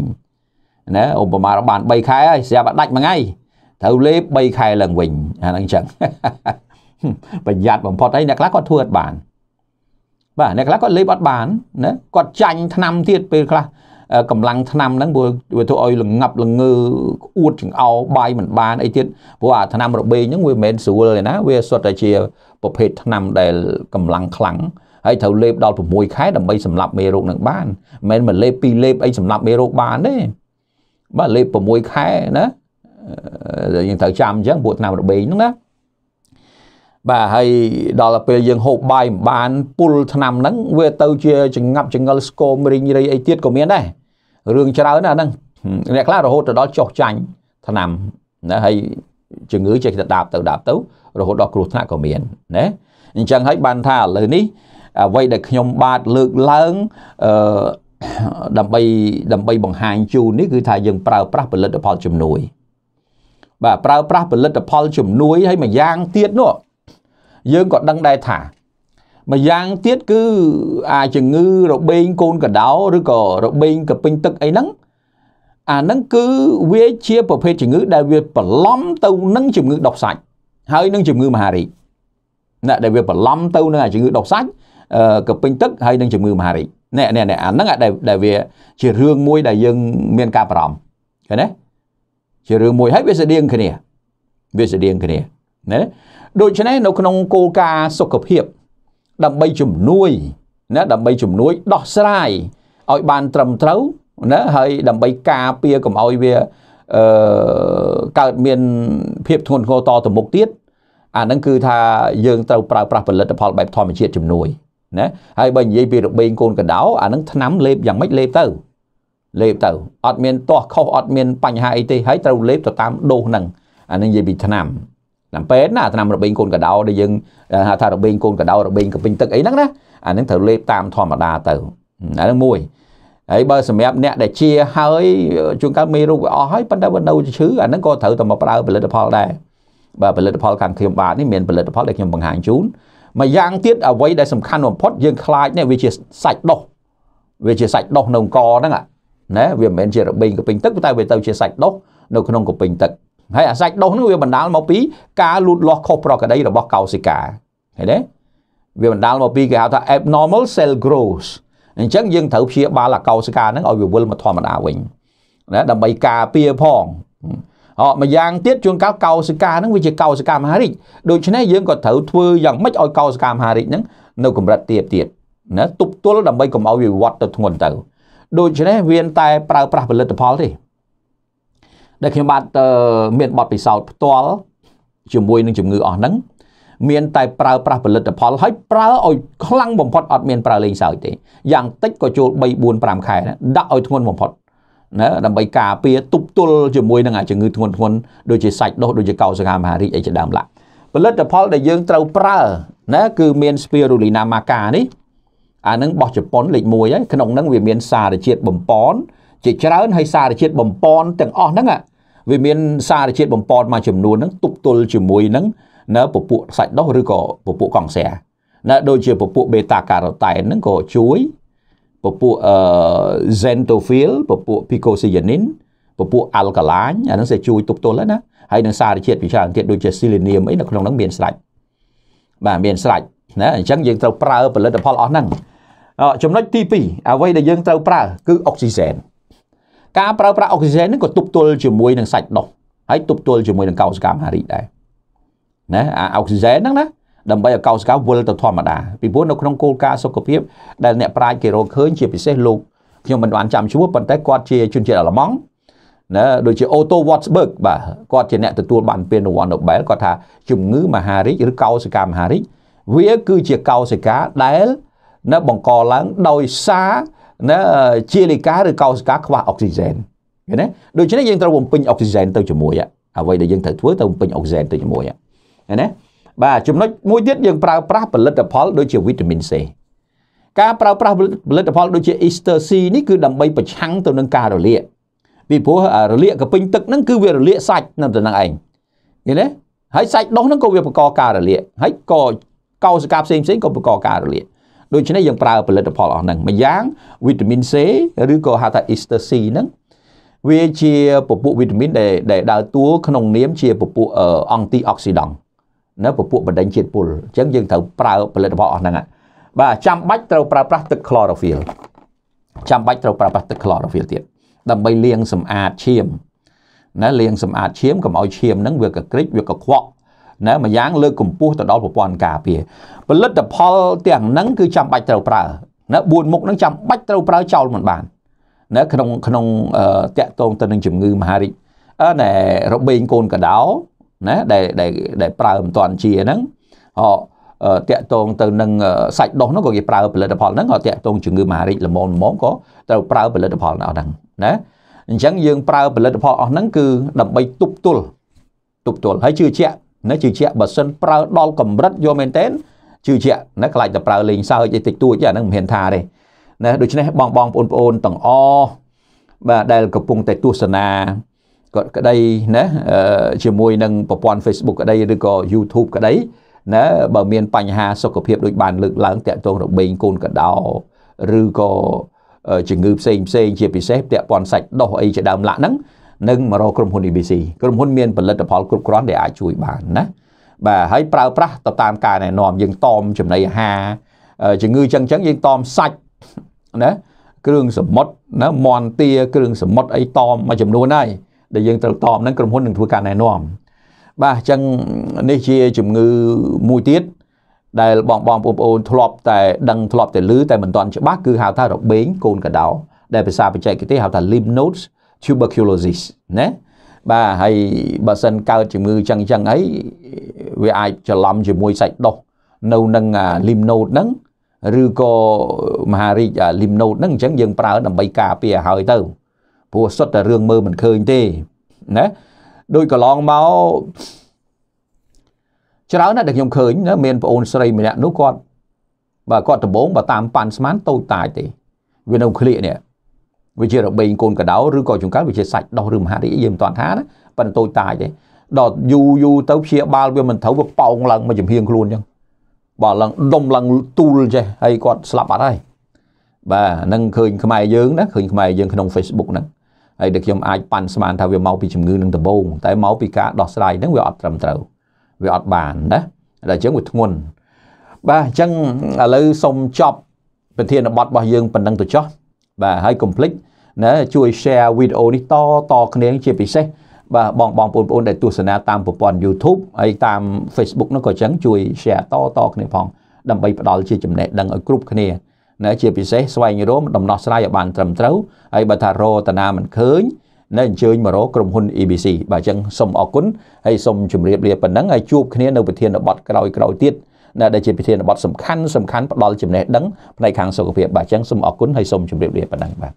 Speaker 1: ណាឧបមាបាន3ខែហើយស្រាប់តែដាច់មួយថ្ងៃត្រូវលេប3ខែឡើងវិញអាហ្នឹងអញ្ចឹងប្រយ័ត្នបំផុតហើយអ្នកខ្លះគាត់ធ្វើអត់បានបាទអ្នកខ្លះគាត់លេបអត់បានណាគាត់ចាញ់ឆ្នាំទៀតពេលខ្លះកម្លាំងឆ្នាំហ្នឹងព្រោះវាធ្វើឲ្យល្ងាប់ល្ងើអួតចង្អោបាយមិនបានអីទៀតព្រោះអាឆ្នាំរបេងហ្នឹងវាមិនមែនស្រួលទេណាវាសុទ្ធតែជាប្រភេទឆ្នាំដែលកម្លាំងខ្លាំងហើយត្រូវលេបដល់6ខែដើម្បីសម្លាប់មេរោគនឹងបានមិនមែនមកលេប2លេបអីសម្លាប់មេរោគបានទេបាទលេប6ខែណាយើងត្រូវចាំអញ្ចឹងពួកឆ្នាំរបេងហ្នឹងណាបាទហើយដល់ពេលយើងហូបបាយមិនបានពុលឆ្នាំហ្នឹងវាទៅជាចងាប់ចងល់ស្គមរីងរៃអីទៀតក៏មានដែររឿងច្រើនណាហ្នឹងអ្នកខ្លះរហូតទៅដល់ចុះចាញ់ឆ្នាំណាហើយជំងឺចេះតែដាបទៅដាបទៅរហូតដល់គ្រោះថ្នាក់ក៏មានណាអញ្ចឹងហើយបានថាឥឡូវនេះអ្វីដែលខ្ញុំបាទលើកឡើងអឺដើម្បីដើម្បីបង្ហាញជូននេះគឺថាយើងប្រើប្រាស់ផលិតផលជំនួយ បាទប្រើប្រាស់ផលិតផល ជំនួយហើយមួយយ៉ាងទៀតនោះយើងក៏ដឹងដែរថាម្យ៉ាងទៀតគឺអាជំងឺរបេងកូនកដោឬក៏របេងកពេញទឹកអីហ្នឹងអាហ្នឹងគឺវាជាប្រភេទជំងឺដែលវាបន្លំទៅនឹងជំងឺដុះសាច់ហើយនឹងជំងឺមហារីកណាដែលវាបន្លំទៅនឹងអាជំងឺដុះសាច់កពេញទឹកហើយនឹងជំងឺមហារីកនេះនេះអាហ្នឹងដែលវាជារឿងមួយដែលយើងមានការបារម្ភឃើញទេជារឿងមួយហើយវាស្តៀងគ្នាវាស្តៀងគ្នាណាដូច្នេះនៅក្នុងគោលការណ៍សុខភាពដើម្បីជំនួយណាដើម្បីជំនួយដោះស្រាយឲ្យបានត្រឹមត្រូវណាហើយដើម្បីការពារកុំឲ្យវាអឺកើតមានភាពធ្ងន់ធ្ងរតទៅមុខទៀតអាហ្នឹងគឺថាយើងត្រូវប្រើប្រាស់ផលិតផលបែបធម្មជាតិជំនួយណាហើយបើនិយាយពីរបេងកូនកដោអាហ្នឹងឆ្នាំ លេបយ៉ាងម៉េចលេបទៅ លេបទៅអត់មានទាស់ខុសអត់មានបញ្ហាអីទេហើយត្រូវលេបទៅតាមដូសហ្នឹងអានឹងនិយាយពីឆ្នាំតាមពេទ្យណាថ្នាំរបេងកូនកដោដែលយើងហៅថារបេងកូនកដោរបេងកពេញទឹកអីហ្នឹងណាអាហ្នឹងត្រូវលេបតាមធម្មតាទៅអាហ្នឹងមួយហើយបើសម្រាប់អ្នកដែលជាហើយជួនកាលមេរោគវាអស់ហើយប៉ុន្តែវានៅឈឺអាហ្នឹងក៏ត្រូវតែមកប្រើផលិតផលដែរបាទផលិតផលខាងខ្ញុំបាទនេះមានផលិតផលដែលខ្ញុំបង្ហាញជូនមួយយ៉ាងទៀតអ្វីដែលសំខាន់បំផុតយើងខ្លាចនេះវាជាសាច់ដុះវាជាសាច់ដុះនៅកហ្នឹងណាវាមិនមែនជារបេងកពេញទឹកតែវាទៅជាសាច់ដុះនៅក្នុងកពេញទឹកហើយអាសាច់ដុះនោះវាបណ្ដាលមកពីការលូតលាស់ខុសប្រក្រតីរបស់កោសិកាឃើញទេវាបណ្ដាលមកពីគេហៅថា abnormal cell growth អញ្ចឹងយើងត្រូវព្យាបាលអាកោសិកាហ្នឹងឲ្យវាវិលមកធម្មតាវិញណាដើម្បីការពារផងអត់ម្យ៉ាងទៀតជួនកាលកោសិកាហ្នឹងវាជាកោសិកាមហារីកដូច្នេះយើងក៏ត្រូវធ្វើយ៉ាងម៉េចឲ្យកោសិកាមហារីកហ្នឹងនៅកម្រិតទាបទៀតណាទប់ទល់ដើម្បីកុំឲ្យវាវត្តទៅធ្ងន់ទៅ ដូច្នេះវាតែប្រើប្រាស់ផលិតផលទេដែលខ្ញុំបាទមានបទពិសោធន៍ផ្ទាល់ជាមួយ នឹងជំងឺអស់ហ្នឹងមានតែប្រើប្រាស់ផលិតផលហើយប្រើឲ្យខ្លាំងបំផុតអត់មានប្រើលេងសើចទេយ៉ាងតិចក៏ចូល3 4 5ខែដាក់ឲ្យធ្ងន់បំផុតណាដើម្បីការពារទប់ទល់ជាមួយនឹងអាជំងឺធ្ងន់ធ្ងន់ដូចជាសាច់ដុះដូចជាកោសិកាមហារីកអីជាដើមឡាផលិតផល ដែលយើងត្រូវប្រើណាគឺមាន spirulina maca នេះអានឹងបោះជប៉ុនលេខ1ហើយក្នុងហ្នឹងវាមាន សារជាតិបំពន់ជាច្រើនហើយសារជាតិបំពន់ទាំងអស់ហ្នឹងវាមានសារជាតិបំពន់មួយចំនួនហ្នឹងទប់ទល់ជាមួយនឹងនៅពពួកសាច់ដុះឬក៏ពពួកកង្សាណាដូចជាពពួក beta carotene ហ្នឹងក៏ជួយពពួកអឺ xanthophyll ពពួក picocyanatin ពពួក alkaline អាហ្នឹង sẽ ជួយទប់ទល់ហើយណាហើយនឹងសារជាតិពីច្រើនទៀតដូចជា selenium អីនៅក្នុងហ្នឹងមានស្រាច់បាទមានស្រាច់ណាអញ្ចឹងយើងត្រូវប្រើផលិតផលអស់ហ្នឹងចំណុចទី2អ្វីដែលយើងត្រូវប្រើគឺអុកស៊ីសែនការប្រើប្រាស់អុកស៊ីហ្សែននឹងក៏ទប់ទល់ជាមួយនឹងសាច់ដុះហើយទប់ទល់ជាមួយនឹងកោសិកាមហារីកដែរណាអាអុកស៊ីហ្សែនហ្នឹងណាដើម្បីឲ្យកោសិកាវិលទៅធម្មតាពីព្រោះនៅក្នុងគោលការណ៍សុខភាពដែលអ្នកប្រាជ្ញគេរកឃើញជាពិសេសលោកខ្ញុំមិនបានចាំឈ្មោះប៉ុន្តែគាត់ជាជនជាតិអាល្លឺម៉ង់ណាដូចជា Otto Wartburg បាទគាត់ជាអ្នកទទួលបានពានរង្វាន់ Nobel គាត់ថា ជំងឺមហារីកឬកោសិកាមហារីកវាគឺជាកោសិកាដែលនៅបង្កឡើងដោយសារណាជាលិកាឬកោសិកាខ្វះអុកស៊ីហ្សែនឃើញទេដូច្នេះយើងត្រូវបំពេញអុកស៊ីហ្សែនទៅជាមួយអ្វីដែលយើងត្រូវធ្វើទៅបំពេញអុកស៊ីហ្សែនទៅជាមួយឃើញទេបាទចំណុចមួយទៀតយើងប្រើប្រាស់ផលិតផលដូចជាវីតាមីន C ការប្រើប្រាស់ផលិតផលដូចជា Easter C នេះគឺដើម្បីប្រឆាំងទៅនឹងការរលាកពីព្រោះរលាកកពេញទឹកហ្នឹងគឺវារលាកសាច់នៅទៅនឹងឯងឃើញទេហើយសាច់ដុះហ្នឹងក៏វាបង្កការរលាកហើយក៏កោសិកាផ្សេងផ្សេងក៏បង្កការរលាកដូច្នេះយើងប្រើផលិតផលអស់ហ្នឹងម្យ៉ាងវីតាមីន C ឬក៏ហៅថា Ester C ហ្នឹងវាជាពពួកវីតាមីនដែលដែលដើរតួក្នុងនាម ជាពពួកអង់ទីអុកស៊ីដង់ណាពពួកបណ្ដេញជាតិពុលអញ្ចឹងយើងត្រូវប្រើផលិតផលអស់ហ្នឹងបាទចាំបាច់ត្រូវប្រើប្រាស់ទឹក chlorophyll ចាំបាច់ត្រូវប្រើប្រាស់ទឹក chlorophyll ទៀតដើម្បីលាងសម្អាតឈាមណាលាងសម្អាតឈាមកុំឲ្យឈាមហ្នឹងវាកក្រិចវាកខ្វក់ណាម្យ៉ាង លើកកម្ពស់ទៅដល់ប្រព័ន្ធការពារផលិតផល ទាំងហ្នឹងគឺចាំបាច់ត្រូវប្រើណា4មុខហ្នឹងចាំបាច់ត្រូវប្រើចោលមិនបានណាក្នុងក្នុងតាក់ទងទៅនឹងជំងឺមហារីកណែរបេងកូនកដោណាដែលដែលដែលប្រើមិនទាន់ជាហ្នឹងអតាក់ទងទៅនឹងសាច់ដុះនោះក៏គេប្រើផលិតផលហ្នឹងក៏តាក់ទងជំងឺមហារីកល្មមល្មមក៏ត្រូវប្រើផលិតផលអស់ហ្នឹងណាអញ្ចឹងយើងប្រើផលិតផលអស់ហ្នឹងគឺដើម្បីទប់ទល់ទប់ទល់ហើយជឿជាក់ណាជឿជាក់បើសិនប្រើដល់កម្រិតយកមែនតើជឿជាក់ណាខ្លាចតែប្រើលេងសើចអីតិចតួចអាហ្នឹងមិនហ៊ានថាទេណាដូច្នេះបងបងបងប្អូនទាំងអបាទដែលកំពុងតែទស្សនាគាត់ក្តីណាជាមួយនឹងប្រព័ន្ធ Facebook ក្តីឬក៏ YouTube ក្តីណាបើមាន បញ្ហាសុខភាពដូចបានលើកឡើងតាក់ទងរបេងកូនកដោឬក៏ជំងឺផ្សេងផ្សេងជាពិសេសតាក់ព័ន្ធសាច់ដុះអីជាដើមឡាក់ហ្នឹងនិងមករកក្រុមហ៊ុន ABC ក្រុមហ៊ុនមានផលិតផលគ្រប់គ្រាន់ដែលអាចជួយបានណាបាទហើយប្រើប្រាស់ទៅតាមការណែនាំយើងតមចំណីអាហារជំងឺចឹងចឹងយើងតមសាច់ណាគ្រឿងសមុទ្រណាមន់ទាគ្រឿងសមុទ្រអីតមមួយចំនួនហើយដែលយើងត្រូវតមហ្នឹងក្រុមហ៊ុននឹងធ្វើការណែនាំបាទអញ្ចឹងនេះជាជំងឺមួយទៀតដែលបងបងបងប្អូនធ្លាប់ តែដឹងធ្លាប់តែឮតែមិនទាន់ច្បាស់គឺហៅថារបេងកូនកដោ ដែលភាសាបច្ចេកទេហៅថា lymph nodes tuberculosis ណាបាទហើយបើសិនកើតជំងឺចឹងចឹងអីវាអាចច្រឡំជាមួយសាច់ដុះនៅនឹងលីមណូតហ្នឹងឬក៏មហារាជលីមណូតហ្នឹងអញ្ចឹងយើងប្រើដើម្បីការពារឲ្យទៅព្រោះសុទ្ធតែរឿងមើលមិនឃើញទេណាដូចកន្លងមកច្រើនណាស់ដែលខ្ញុំឃើញណាមានប្អូនស្រីម្នាក់នោះគាត់បាទគាត់ដំបងបើតាមប៉ាន់ស្មានតូចតាចទេវានៅក្លៀកនេះវាជារបេងកូនកដោឬក៏ចង្កឹះវាជាសាច់ដោះឬមហារីកយើងមិនទាន់ថាណាប៉ុន្តែតូចតាចទេដល់យូរយូរទៅព្យាបាលវាមិនត្រូវវាប៉ោងឡើងមកចំហៀងខ្លួនអញ្ចឹងបាទឡើងដុំឡើងទូលចេះហើយគាត់ស្លាប់អត់ហើយបាទនឹងឃើញខ្មែរយើងណាឃើញខ្មែរយើងក្នុង Facebook ហ្នឹងហើយដែលខ្ញុំអាចប៉ាន់ស្មានថាវាមកពីជំងឺនឹងដបងតែមកពីការដោះស្រាយហ្នឹងវាអត់ត្រឹមត្រូវវាអត់បានណាតែអញ្ចឹងវាធ្ងន់បាទអញ្ចឹងឥឡូវសូមចប់ប្រធានបទរបស់យើងប៉ុណ្ណឹងទៅចោះបាទហើយកុំភ្លេចណាជួយ share វីដេអូនេះតតគ្នាជាពិសេសបាទបងបងប្អូនបងប្អូនដែលទស្សនាតាមប្រព័ន្ធ YouTube ហើយតាម Facebook នោះក៏ចឹងជួយ share តតគ្នាផង ដើម្បីផ្ដល់ជាចំណេះដឹងឲ្យគ្រប់គ្នាណាជាពិសេសស្វែងរកដំណោះស្រាយឲ្យបានត្រឹមត្រូវហើយបើថារតនាមិនឃើញនៅអញ្ជើញមករកក្រុមហ៊ុន ABC បាទអញ្ចឹងសូមអរគុណហើយសូមជម្រាបលាប៉ុណ្ណឹងហើយជួបគ្នានៅប្រធានបទក្រោយៗទៀត។ណាដែលជាពិធានបទសំខាន់សំខាន់ផ្ដល់ចំណេះដឹងផ្នែកខាងសុខភាពបាទអញ្ចឹងសូមអរគុណហើយសូមជម្រាបលាប៉ុណ្ណឹងបាទ